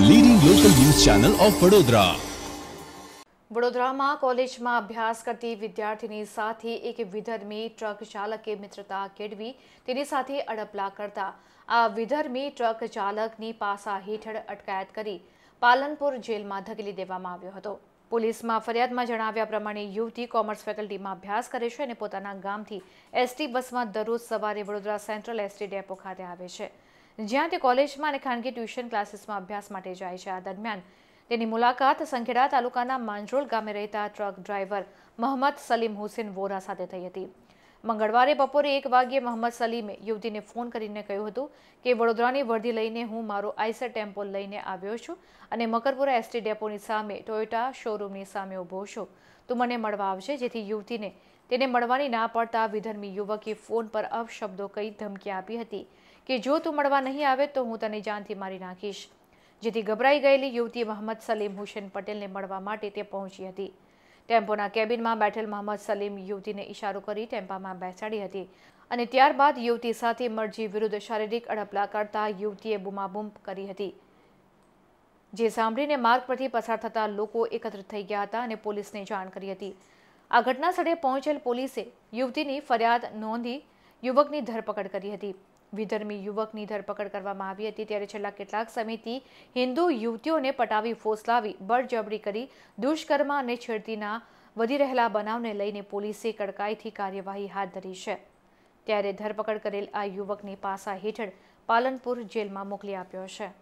leading local news channel of Vadodara વડોદરામાં કોલેજમાં અભ્યાસ કરતી વિદ્યાર્થીની સાથે એક વિધર્મી ટ્રક ચાલકે મિત્રતા કેળવી તેની સાથે અડપલા કરતા આ વિધર્મી ટ્રક ચાલકની પાસા હેઠળ અટકાયત કરી પાલનપુર જેલમાં ધકેલી દેવામાં આવ્યો હતો પોલીસમાં ફરિયાદમાં જણાવ્યા પ્રમાણે યુવતી કોમર્સ ફેકલ્ટીમાં અભ્યાસ કરે છે અને પોતાના ગામથી એસટી બસમાં દરરોજ સવારે વડોદરા સેન્ટ્રલ એસટી ડેપો ખાતે આવે છે જ્યાં તે કોલેજમાં અને ખાનગી ટ્યુશન ક્લાસીસમાં અભ્યાસ માટે જાય છે આ દરમિયાન તેની મુલાકાત સંખેડા તાલુકાના માંજરોલ ગામે રહેતા ટ્રક ડ્રાઈવર મહમ્મદ સલીમ હુસેન વોરા સાથે થઈ હતી મંગળવારે બપોરે એક વાગ્યે મહમ્મદ સલીમે યુવતીને ફોન કરીને કહ્યું હતું કે વડોદરાની વર્ધી લઈને હું મારો આઈસર ટેમ્પો લઈને આવ્યો છું અને મકરપુરા એસટી ડેપોની સામે ટોયોટા શોરૂમની સામે ઊભો છું તો મને મળવા આવશે જેથી યુવતીને તેને મળવાની ના પડતા વિધર્મી યુવકે ફોન પર અપશબ્દો કહી ધમકી આપી હતી કે જો તું મળવા નહીં આવે તો હું તને જાનથી મારી નાખીશ જેથી ગભરાઈ ગયેલી યુવતી મહંમદ સલીમ હુસેન પટેલને મળવા માટે તે પહોંચી હતી ટેમ્પોના કેબિનમાં બેઠેલ મહંમદ સલીમ યુવતીને ઇશારો કરી ટેમ્પામાં બેસાડી હતી અને ત્યારબાદ યુવતી સાથે મરજી વિરુદ્ધ શારીરિક અડપલા કરતા યુવતીએ બૂમાબૂમ કરી હતી જે સાંભળીને માર્ગ પરથી પસાર થતા લોકો એકત્ર થઈ ગયા હતા અને પોલીસને જાણ કરી હતી આ ઘટના સ્થળે પહોંચેલ પોલીસે યુવતીની ફરિયાદ નોંધી યુવકની ધરપકડ કરી હતી વિધર્મી યુવકની ધરપકડ કરવામાં આવી હતી ત્યારે છેલ્લા કેટલાક સમયથી હિન્દુ યુવતીઓને પટાવી ફોસલાવી બળજબરી કરી દુષ્કર્મ અને છેડતીના વધી રહેલા બનાવને લઈને પોલીસે કડકાઈથી કાર્યવાહી હાથ ધરી છે ત્યારે ધરપકડ કરેલ આ યુવકને પાસા હેઠળ પાલનપુર જેલમાં મોકલી આપ્યો છે